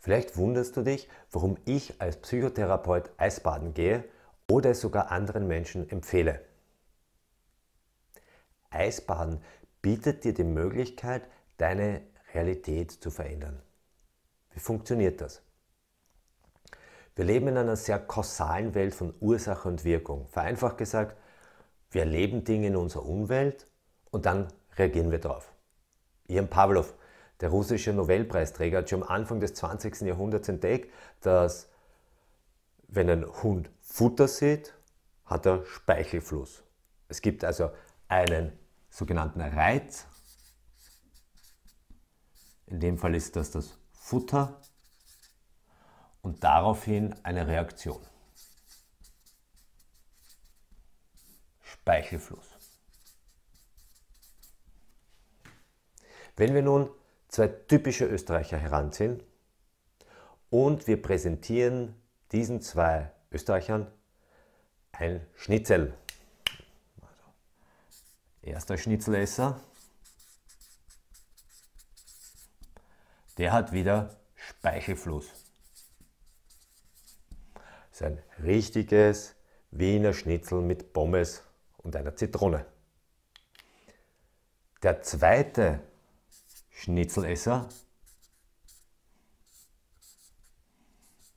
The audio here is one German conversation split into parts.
Vielleicht wunderst du dich, warum ich als Psychotherapeut Eisbaden gehe oder es sogar anderen Menschen empfehle. Eisbaden bietet dir die Möglichkeit, deine Realität zu verändern. Wie funktioniert das? Wir leben in einer sehr kausalen Welt von Ursache und Wirkung. Vereinfacht gesagt, wir erleben Dinge in unserer Umwelt und dann reagieren wir drauf. Ian Pavlov der russische Nobelpreisträger hat schon am Anfang des 20. Jahrhunderts entdeckt, dass wenn ein Hund Futter sieht, hat er Speichelfluss. Es gibt also einen sogenannten Reiz. In dem Fall ist das das Futter und daraufhin eine Reaktion. Speichelfluss. Wenn wir nun zwei typische Österreicher heranziehen und wir präsentieren diesen zwei Österreichern ein Schnitzel. Also, erster Schnitzelesser, der hat wieder Speichelfluss. Das ist ein richtiges Wiener Schnitzel mit Pommes und einer Zitrone. Der zweite Schnitzelesser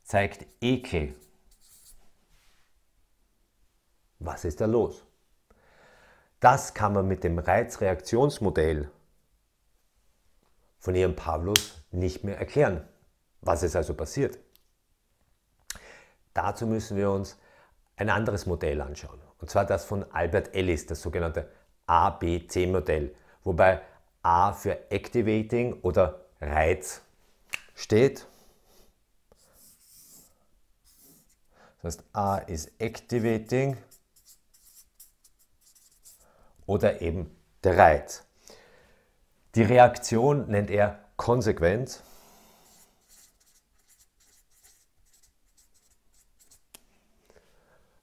zeigt Ekel. Was ist da los? Das kann man mit dem Reizreaktionsmodell von Ihrem Pavlos nicht mehr erklären. Was ist also passiert? Dazu müssen wir uns ein anderes Modell anschauen, und zwar das von Albert Ellis, das sogenannte ABC-Modell, wobei A für Activating oder Reiz steht. Das heißt, A ist Activating oder eben der Reiz. Die Reaktion nennt er Konsequenz.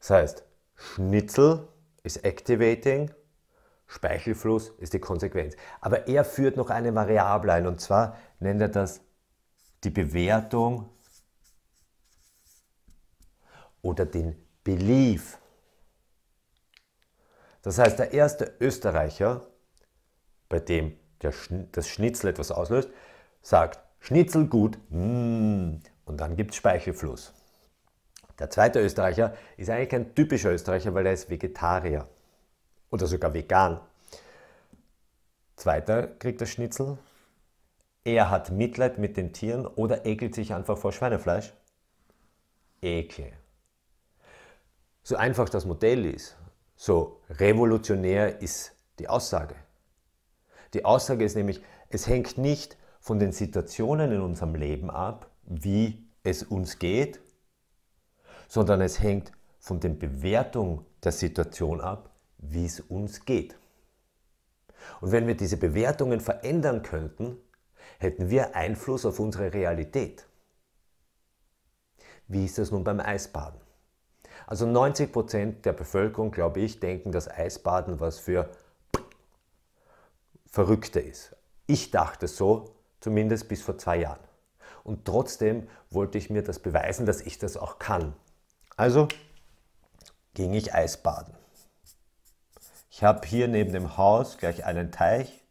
Das heißt, Schnitzel ist Activating Speichelfluss ist die Konsequenz. Aber er führt noch eine Variable ein und zwar nennt er das die Bewertung oder den Belief. Das heißt, der erste Österreicher, bei dem der, das Schnitzel etwas auslöst, sagt Schnitzel gut, mm, und dann gibt es Speichelfluss. Der zweite Österreicher ist eigentlich kein typischer Österreicher, weil er ist Vegetarier oder sogar vegan. Zweiter kriegt das Schnitzel. Er hat Mitleid mit den Tieren oder ekelt sich einfach vor Schweinefleisch. Ekel. So einfach das Modell ist, so revolutionär ist die Aussage. Die Aussage ist nämlich, es hängt nicht von den Situationen in unserem Leben ab, wie es uns geht, sondern es hängt von der Bewertung der Situation ab, wie es uns geht. Und wenn wir diese Bewertungen verändern könnten, hätten wir Einfluss auf unsere Realität. Wie ist das nun beim Eisbaden? Also 90% der Bevölkerung, glaube ich, denken, dass Eisbaden was für Verrückte ist. Ich dachte so, zumindest bis vor zwei Jahren. Und trotzdem wollte ich mir das beweisen, dass ich das auch kann. Also ging ich Eisbaden. Ich habe hier neben dem Haus gleich einen Teich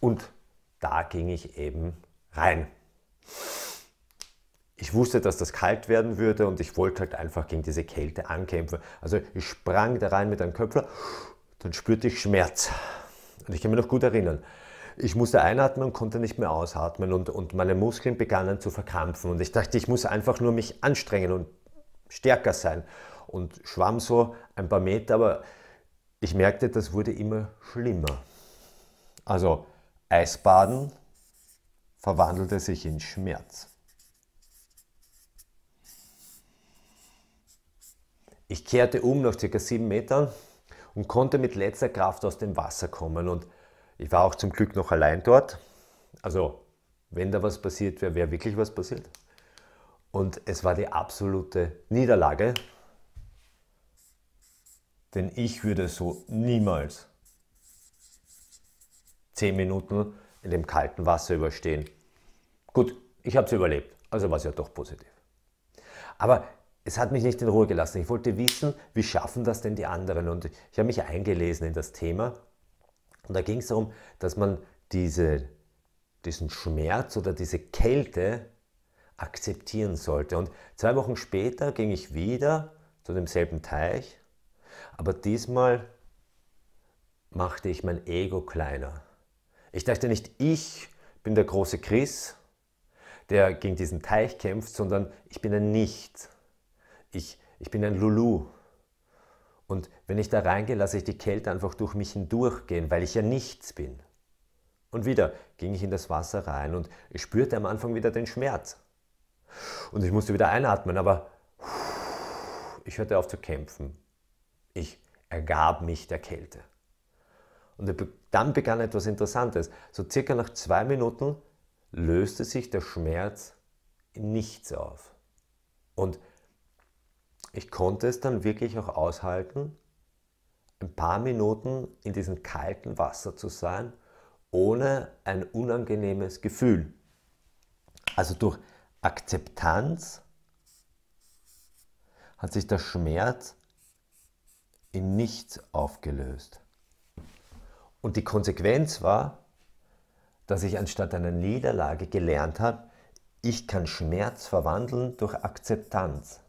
und da ging ich eben rein. Ich wusste, dass das kalt werden würde und ich wollte halt einfach gegen diese Kälte ankämpfen. Also ich sprang da rein mit einem Köpfler, dann spürte ich Schmerz. Und ich kann mich noch gut erinnern. Ich musste einatmen und konnte nicht mehr ausatmen und, und meine Muskeln begannen zu verkrampfen. Und ich dachte, ich muss einfach nur mich anstrengen und stärker sein. Und schwamm so ein paar Meter, aber ich merkte, das wurde immer schlimmer. Also Eisbaden verwandelte sich in Schmerz. Ich kehrte um nach ca. sieben Metern und konnte mit letzter Kraft aus dem Wasser kommen. Und ich war auch zum Glück noch allein dort. Also, wenn da was passiert wäre, wäre wirklich was passiert. Und es war die absolute Niederlage, denn ich würde so niemals zehn Minuten in dem kalten Wasser überstehen. Gut, ich habe es überlebt, also war es ja doch positiv. Aber es hat mich nicht in Ruhe gelassen. Ich wollte wissen, wie schaffen das denn die anderen? Und ich habe mich eingelesen in das Thema. Und da ging es darum, dass man diese, diesen Schmerz oder diese Kälte akzeptieren sollte. Und zwei Wochen später ging ich wieder zu demselben Teich aber diesmal machte ich mein Ego kleiner. Ich dachte nicht, ich bin der große Chris, der gegen diesen Teich kämpft, sondern ich bin ein Nicht. Ich, ich bin ein Lulu. Und wenn ich da reingehe, lasse ich die Kälte einfach durch mich hindurchgehen, weil ich ja nichts bin. Und wieder ging ich in das Wasser rein und ich spürte am Anfang wieder den Schmerz. Und ich musste wieder einatmen, aber ich hörte auf zu kämpfen. Ich ergab mich der Kälte. Und dann begann etwas Interessantes. So circa nach zwei Minuten löste sich der Schmerz in nichts auf. Und ich konnte es dann wirklich auch aushalten, ein paar Minuten in diesem kalten Wasser zu sein, ohne ein unangenehmes Gefühl. Also durch Akzeptanz hat sich der Schmerz in nichts aufgelöst. Und die Konsequenz war, dass ich anstatt einer Niederlage gelernt habe, ich kann Schmerz verwandeln durch Akzeptanz.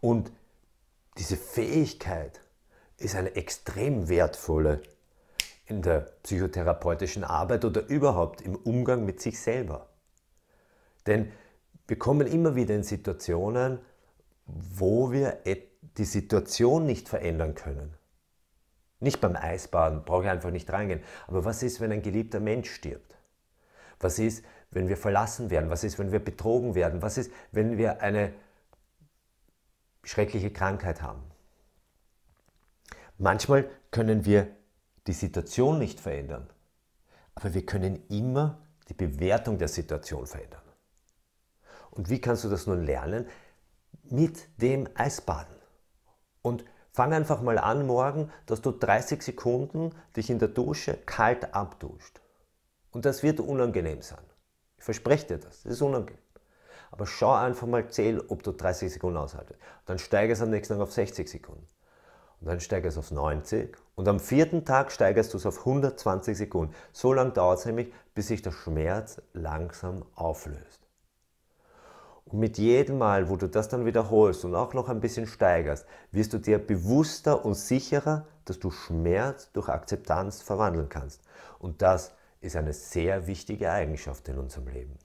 Und diese Fähigkeit ist eine extrem wertvolle in der psychotherapeutischen Arbeit oder überhaupt im Umgang mit sich selber. Denn wir kommen immer wieder in Situationen, wo wir die Situation nicht verändern können. Nicht beim Eisbaden, brauche ich einfach nicht reingehen. Aber was ist, wenn ein geliebter Mensch stirbt? Was ist, wenn wir verlassen werden? Was ist, wenn wir betrogen werden? Was ist, wenn wir eine schreckliche Krankheit haben? Manchmal können wir die Situation nicht verändern, aber wir können immer die Bewertung der Situation verändern. Und wie kannst du das nun lernen? Mit dem Eisbaden. Und fang einfach mal an morgen, dass du 30 Sekunden dich in der Dusche kalt abduscht. Und das wird unangenehm sein. Ich verspreche dir das, das ist unangenehm. Aber schau einfach mal, zähl, ob du 30 Sekunden aushaltest. Dann steige es am nächsten Tag auf 60 Sekunden. Und dann steige es auf 90. Und am vierten Tag steigerst du es auf 120 Sekunden. So lange dauert es nämlich, bis sich der Schmerz langsam auflöst. Und mit jedem Mal, wo du das dann wiederholst und auch noch ein bisschen steigerst, wirst du dir bewusster und sicherer, dass du Schmerz durch Akzeptanz verwandeln kannst. Und das ist eine sehr wichtige Eigenschaft in unserem Leben.